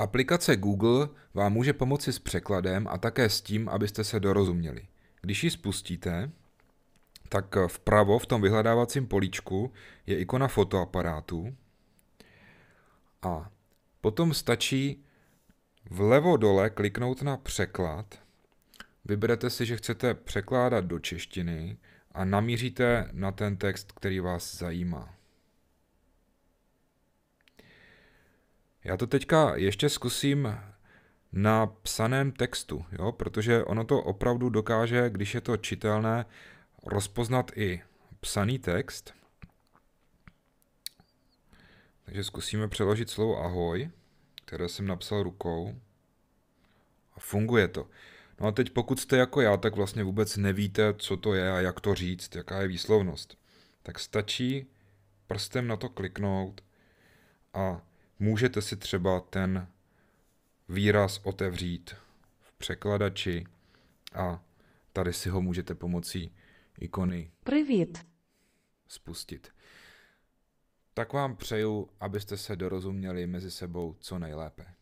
Aplikace Google vám může pomoci s překladem a také s tím, abyste se dorozuměli. Když ji spustíte, tak vpravo v tom vyhledávacím políčku je ikona fotoaparátu a potom stačí vlevo dole kliknout na překlad, vyberete si, že chcete překládat do češtiny a namíříte na ten text, který vás zajímá. Já to teďka ještě zkusím na psaném textu, jo? protože ono to opravdu dokáže, když je to čitelné, rozpoznat i psaný text. Takže zkusíme přeložit slovo ahoj, které jsem napsal rukou. A funguje to. No a teď pokud jste jako já, tak vlastně vůbec nevíte, co to je a jak to říct, jaká je výslovnost. Tak stačí prstem na to kliknout a Můžete si třeba ten výraz otevřít v překladači a tady si ho můžete pomocí ikony Privit. spustit. Tak vám přeju, abyste se dorozuměli mezi sebou co nejlépe.